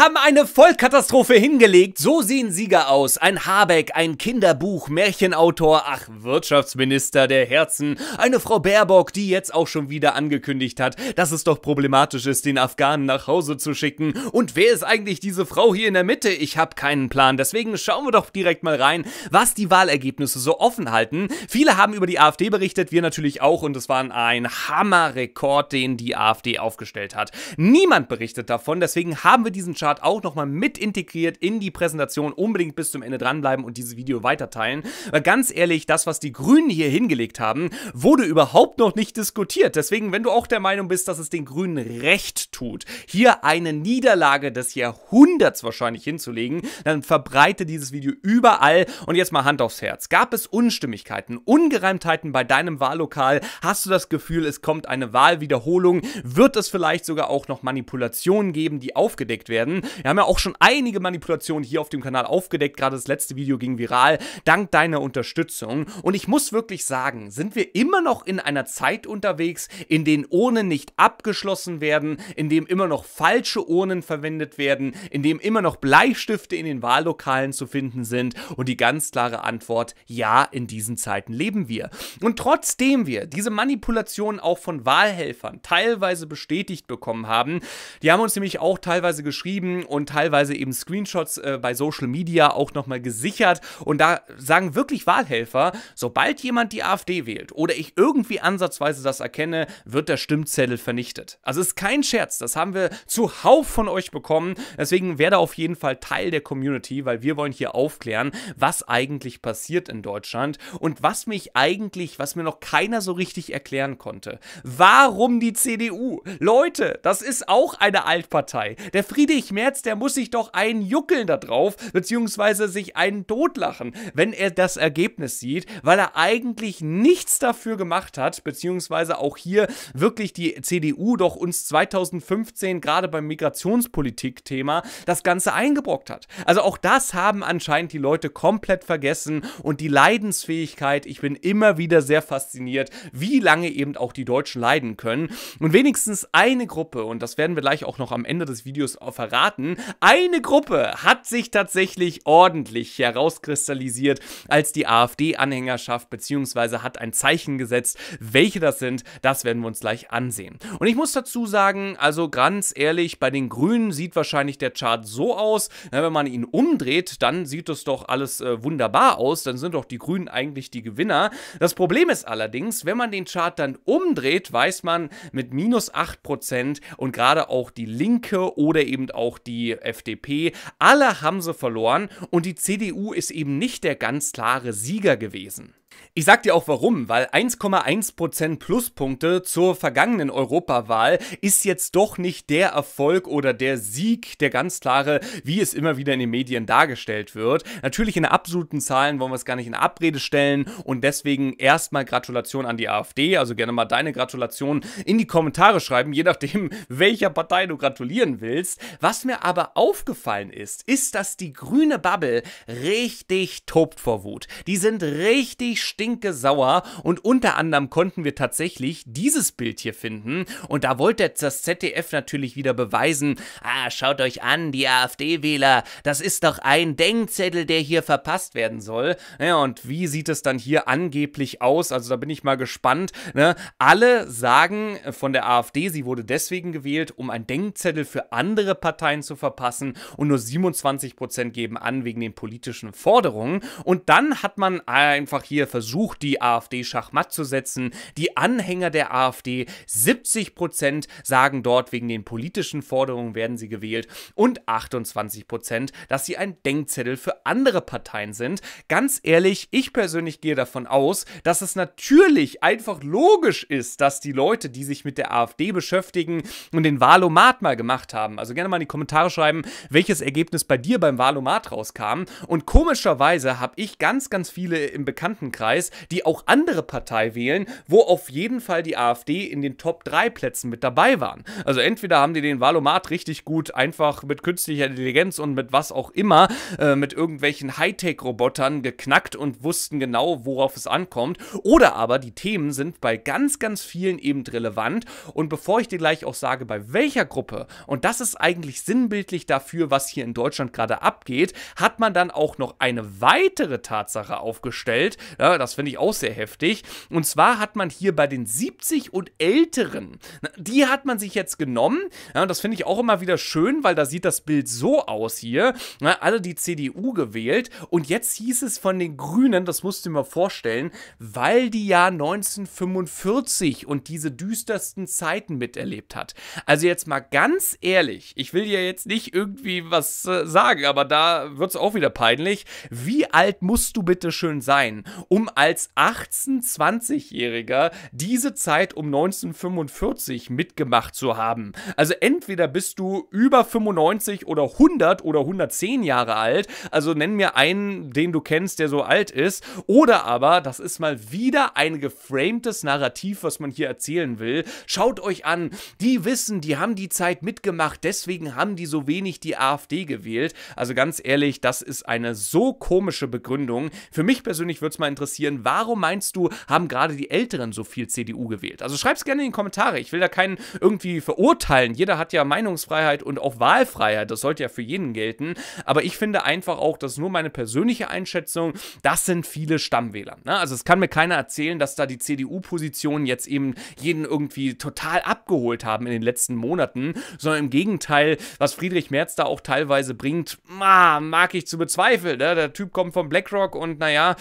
haben eine Vollkatastrophe hingelegt. So sehen Sieger aus. Ein Habeck, ein Kinderbuch, Märchenautor, ach, Wirtschaftsminister der Herzen. Eine Frau Baerbock, die jetzt auch schon wieder angekündigt hat, dass es doch problematisch ist, den Afghanen nach Hause zu schicken. Und wer ist eigentlich diese Frau hier in der Mitte? Ich habe keinen Plan. Deswegen schauen wir doch direkt mal rein, was die Wahlergebnisse so offen halten. Viele haben über die AfD berichtet, wir natürlich auch. Und es war ein Hammerrekord, den die AfD aufgestellt hat. Niemand berichtet davon. Deswegen haben wir diesen Chart Chart auch nochmal mit integriert in die Präsentation. Unbedingt bis zum Ende dranbleiben und dieses Video weiterteilen. Weil ganz ehrlich, das, was die Grünen hier hingelegt haben, wurde überhaupt noch nicht diskutiert. Deswegen, wenn du auch der Meinung bist, dass es den Grünen recht tut, hier eine Niederlage des Jahrhunderts wahrscheinlich hinzulegen, dann verbreite dieses Video überall. Und jetzt mal Hand aufs Herz. Gab es Unstimmigkeiten, Ungereimtheiten bei deinem Wahllokal? Hast du das Gefühl, es kommt eine Wahlwiederholung? Wird es vielleicht sogar auch noch Manipulationen geben, die aufgedeckt werden? Wir haben ja auch schon einige Manipulationen hier auf dem Kanal aufgedeckt. Gerade das letzte Video ging viral, dank deiner Unterstützung. Und ich muss wirklich sagen, sind wir immer noch in einer Zeit unterwegs, in denen Urnen nicht abgeschlossen werden, in dem immer noch falsche Urnen verwendet werden, in dem immer noch Bleistifte in den Wahllokalen zu finden sind. Und die ganz klare Antwort, ja, in diesen Zeiten leben wir. Und trotzdem wir diese Manipulationen auch von Wahlhelfern teilweise bestätigt bekommen haben, die haben uns nämlich auch teilweise geschrieben, geschrieben und teilweise eben Screenshots äh, bei Social Media auch nochmal gesichert. Und da sagen wirklich Wahlhelfer, sobald jemand die AfD wählt oder ich irgendwie ansatzweise das erkenne, wird der Stimmzettel vernichtet. Also ist kein Scherz, das haben wir zuhauf von euch bekommen. Deswegen werde auf jeden Fall Teil der Community, weil wir wollen hier aufklären, was eigentlich passiert in Deutschland und was mich eigentlich, was mir noch keiner so richtig erklären konnte. Warum die CDU? Leute, das ist auch eine Altpartei. Der Friedrich Friedrich der muss sich doch einen juckeln da drauf, beziehungsweise sich einen totlachen, wenn er das Ergebnis sieht, weil er eigentlich nichts dafür gemacht hat, beziehungsweise auch hier wirklich die CDU doch uns 2015 gerade beim Migrationspolitik-Thema das Ganze eingebrockt hat. Also auch das haben anscheinend die Leute komplett vergessen und die Leidensfähigkeit, ich bin immer wieder sehr fasziniert, wie lange eben auch die Deutschen leiden können. Und wenigstens eine Gruppe, und das werden wir gleich auch noch am Ende des Videos verraten, verraten. Eine Gruppe hat sich tatsächlich ordentlich herauskristallisiert als die AfD-Anhängerschaft, beziehungsweise hat ein Zeichen gesetzt. Welche das sind, das werden wir uns gleich ansehen. Und ich muss dazu sagen, also ganz ehrlich, bei den Grünen sieht wahrscheinlich der Chart so aus, wenn man ihn umdreht, dann sieht es doch alles äh, wunderbar aus, dann sind doch die Grünen eigentlich die Gewinner. Das Problem ist allerdings, wenn man den Chart dann umdreht, weiß man mit minus 8% und gerade auch die Linke oder eben auch auch die FDP. Alle haben sie verloren und die CDU ist eben nicht der ganz klare Sieger gewesen. Ich sag dir auch warum, weil 1,1% Pluspunkte zur vergangenen Europawahl ist jetzt doch nicht der Erfolg oder der Sieg, der ganz klare, wie es immer wieder in den Medien dargestellt wird. Natürlich in absoluten Zahlen wollen wir es gar nicht in Abrede stellen und deswegen erstmal Gratulation an die AfD, also gerne mal deine Gratulation in die Kommentare schreiben, je nachdem, welcher Partei du gratulieren willst. Was mir aber aufgefallen ist, ist, dass die grüne Bubble richtig tobt vor Wut. Die sind richtig stinke sauer und unter anderem konnten wir tatsächlich dieses Bild hier finden und da wollte das ZDF natürlich wieder beweisen, ah, schaut euch an, die AfD-Wähler, das ist doch ein Denkzettel, der hier verpasst werden soll. Ja, und wie sieht es dann hier angeblich aus? Also da bin ich mal gespannt. Ne? Alle sagen von der AfD, sie wurde deswegen gewählt, um ein Denkzettel für andere Parteien zu verpassen und nur 27% Prozent geben an wegen den politischen Forderungen. Und dann hat man einfach hier versucht, die AfD schachmatt zu setzen. Die Anhänger der AfD, 70 Prozent sagen dort, wegen den politischen Forderungen werden sie gewählt und 28 Prozent, dass sie ein Denkzettel für andere Parteien sind. Ganz ehrlich, ich persönlich gehe davon aus, dass es natürlich einfach logisch ist, dass die Leute, die sich mit der AfD beschäftigen und den Wahlomat mal gemacht haben, also gerne mal in die Kommentare schreiben, welches Ergebnis bei dir beim Wahlomat rauskam. Und komischerweise habe ich ganz, ganz viele im Bekanntenkreis Landkreis, die auch andere Partei wählen, wo auf jeden Fall die AfD in den Top 3 Plätzen mit dabei waren. Also entweder haben die den Valomat richtig gut einfach mit künstlicher Intelligenz und mit was auch immer, äh, mit irgendwelchen Hightech-Robotern geknackt und wussten genau, worauf es ankommt. Oder aber die Themen sind bei ganz, ganz vielen eben relevant. Und bevor ich dir gleich auch sage, bei welcher Gruppe, und das ist eigentlich sinnbildlich dafür, was hier in Deutschland gerade abgeht, hat man dann auch noch eine weitere Tatsache aufgestellt, ja, das finde ich auch sehr heftig. Und zwar hat man hier bei den 70 und Älteren, die hat man sich jetzt genommen. Ja, und das finde ich auch immer wieder schön, weil da sieht das Bild so aus hier. Ja, alle die CDU gewählt. Und jetzt hieß es von den Grünen, das musst du dir mal vorstellen, weil die ja 1945 und diese düstersten Zeiten miterlebt hat. Also jetzt mal ganz ehrlich, ich will dir jetzt nicht irgendwie was äh, sagen, aber da wird es auch wieder peinlich. Wie alt musst du bitte schön sein, um um als 18-, 20-Jähriger diese Zeit um 1945 mitgemacht zu haben. Also entweder bist du über 95 oder 100 oder 110 Jahre alt, also nenn mir einen, den du kennst, der so alt ist, oder aber, das ist mal wieder ein geframtes Narrativ, was man hier erzählen will. Schaut euch an, die wissen, die haben die Zeit mitgemacht, deswegen haben die so wenig die AfD gewählt. Also ganz ehrlich, das ist eine so komische Begründung. Für mich persönlich würde es mal interessieren, interessieren, warum meinst du, haben gerade die Älteren so viel CDU gewählt? Also schreib's gerne in die Kommentare. Ich will da keinen irgendwie verurteilen. Jeder hat ja Meinungsfreiheit und auch Wahlfreiheit. Das sollte ja für jeden gelten. Aber ich finde einfach auch, das ist nur meine persönliche Einschätzung, das sind viele Stammwähler. Ne? Also es kann mir keiner erzählen, dass da die CDU-Positionen jetzt eben jeden irgendwie total abgeholt haben in den letzten Monaten, sondern im Gegenteil, was Friedrich Merz da auch teilweise bringt, mag ich zu bezweifeln. Ne? Der Typ kommt von BlackRock und naja,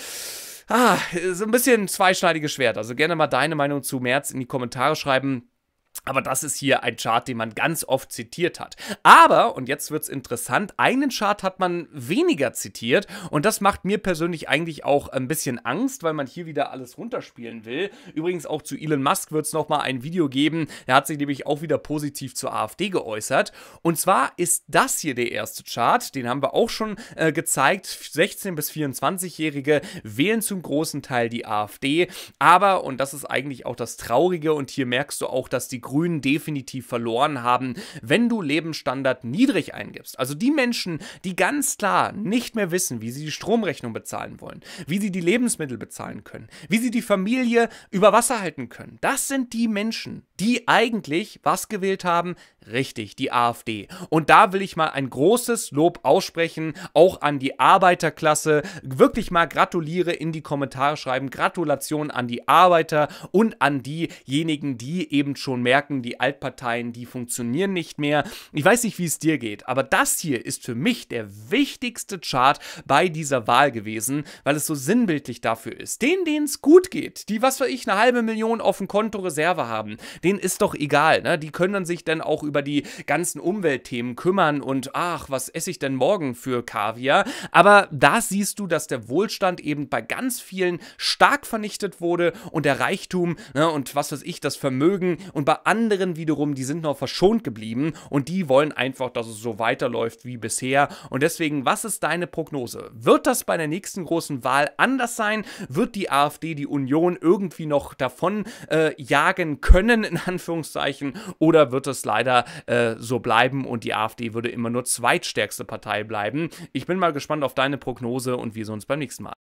ah, so ein bisschen zweischneidiges Schwert. Also gerne mal deine Meinung zu März in die Kommentare schreiben. Aber das ist hier ein Chart, den man ganz oft zitiert hat. Aber, und jetzt wird es interessant, einen Chart hat man weniger zitiert und das macht mir persönlich eigentlich auch ein bisschen Angst, weil man hier wieder alles runterspielen will. Übrigens auch zu Elon Musk wird es nochmal ein Video geben, Er hat sich nämlich auch wieder positiv zur AfD geäußert. Und zwar ist das hier der erste Chart, den haben wir auch schon äh, gezeigt. 16- bis 24-Jährige wählen zum großen Teil die AfD, aber, und das ist eigentlich auch das Traurige und hier merkst du auch, dass die Grünen Grünen definitiv verloren haben, wenn du Lebensstandard niedrig eingibst. Also die Menschen, die ganz klar nicht mehr wissen, wie sie die Stromrechnung bezahlen wollen, wie sie die Lebensmittel bezahlen können, wie sie die Familie über Wasser halten können. Das sind die Menschen, die eigentlich was gewählt haben, Richtig, die AfD. Und da will ich mal ein großes Lob aussprechen, auch an die Arbeiterklasse. Wirklich mal gratuliere in die Kommentare schreiben. Gratulation an die Arbeiter und an diejenigen, die eben schon merken, die Altparteien, die funktionieren nicht mehr. Ich weiß nicht, wie es dir geht, aber das hier ist für mich der wichtigste Chart bei dieser Wahl gewesen, weil es so sinnbildlich dafür ist. Den, denen es gut geht, die, was weiß ich, eine halbe Million auf dem Konto Reserve haben, denen ist doch egal. Ne? Die können dann sich dann auch über die ganzen Umweltthemen kümmern und ach, was esse ich denn morgen für Kaviar? Aber da siehst du, dass der Wohlstand eben bei ganz vielen stark vernichtet wurde und der Reichtum ne, und was weiß ich, das Vermögen und bei anderen wiederum, die sind noch verschont geblieben und die wollen einfach, dass es so weiterläuft wie bisher. Und deswegen, was ist deine Prognose? Wird das bei der nächsten großen Wahl anders sein? Wird die AfD die Union irgendwie noch davon äh, jagen können, in Anführungszeichen, oder wird es leider äh, so bleiben und die AfD würde immer nur zweitstärkste Partei bleiben. Ich bin mal gespannt auf deine Prognose und wir sehen uns beim nächsten Mal.